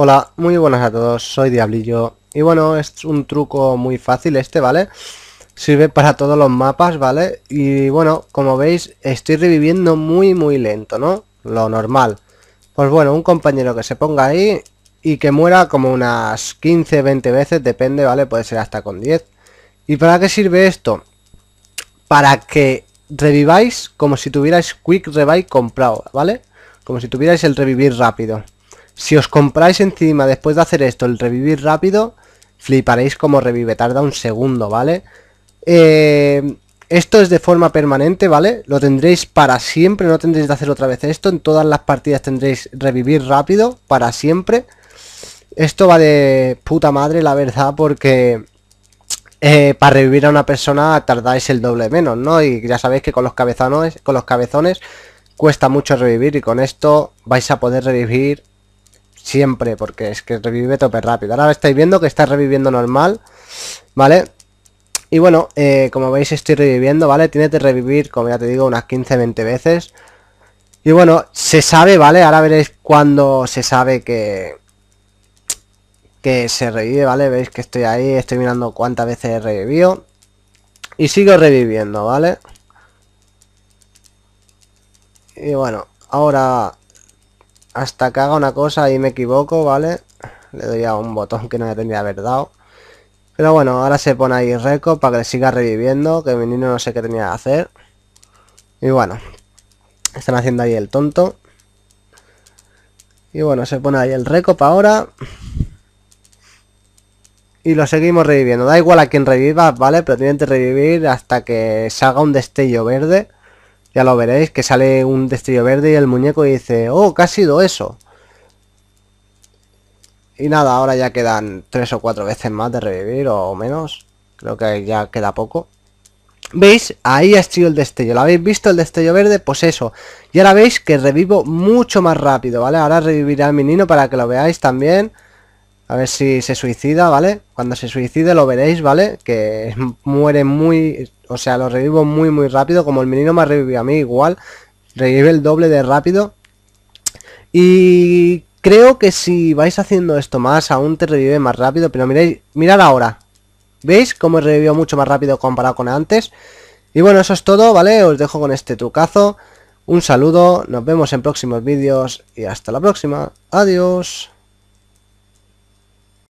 Hola, muy buenas a todos, soy Diablillo y bueno, es un truco muy fácil este, ¿vale? Sirve para todos los mapas, ¿vale? Y bueno, como veis, estoy reviviendo muy muy lento, ¿no? Lo normal. Pues bueno, un compañero que se ponga ahí y que muera como unas 15, 20 veces, depende, ¿vale? Puede ser hasta con 10. ¿Y para qué sirve esto? Para que reviváis como si tuvierais Quick Revive comprado, ¿vale? Como si tuvierais el revivir rápido. Si os compráis encima después de hacer esto el revivir rápido, fliparéis como revive, tarda un segundo, ¿vale? Eh, esto es de forma permanente, ¿vale? Lo tendréis para siempre, no tendréis de hacer otra vez esto. En todas las partidas tendréis revivir rápido, para siempre. Esto va de puta madre, la verdad, porque eh, para revivir a una persona tardáis el doble menos, ¿no? Y ya sabéis que con los cabezones, con los cabezones cuesta mucho revivir y con esto vais a poder revivir siempre, porque es que revive tope rápido. Ahora estáis viendo que está reviviendo normal, ¿vale? Y bueno, eh, como veis estoy reviviendo, ¿vale? Tiene que revivir, como ya te digo, unas 15-20 veces. Y bueno, se sabe, ¿vale? Ahora veréis cuando se sabe que... Que se revive, ¿vale? Veis que estoy ahí, estoy mirando cuántas veces he revivido Y sigo reviviendo, ¿vale? Y bueno, ahora hasta que haga una cosa y me equivoco, ¿vale? Le doy a un botón que no le tendría haber Pero bueno, ahora se pone ahí récord para que siga reviviendo, que mi niño no sé qué tenía que hacer. Y bueno, están haciendo ahí el tonto. Y bueno, se pone ahí el Recop ahora. Y lo seguimos reviviendo. Da igual a quien reviva, ¿vale? Pero tienen que revivir hasta que salga un destello verde ya lo veréis, que sale un destello verde y el muñeco dice, oh, ¿qué ha sido eso? Y nada, ahora ya quedan tres o cuatro veces más de revivir o menos. Creo que ya queda poco. ¿Veis? Ahí ha sido el destello. ¿Lo habéis visto el destello verde? Pues eso. Y ahora veis que revivo mucho más rápido, ¿vale? Ahora reviviré al menino para que lo veáis también. A ver si se suicida, ¿vale? Cuando se suicide lo veréis, ¿vale? Que muere muy... O sea, lo revivo muy, muy rápido. Como el menino me revivió a mí igual. Revive el doble de rápido. Y creo que si vais haciendo esto más, aún te revive más rápido. Pero miréis, mirad ahora. ¿Veis cómo revivió mucho más rápido comparado con antes? Y bueno, eso es todo, ¿vale? Os dejo con este trucazo. Un saludo, nos vemos en próximos vídeos y hasta la próxima. Adiós.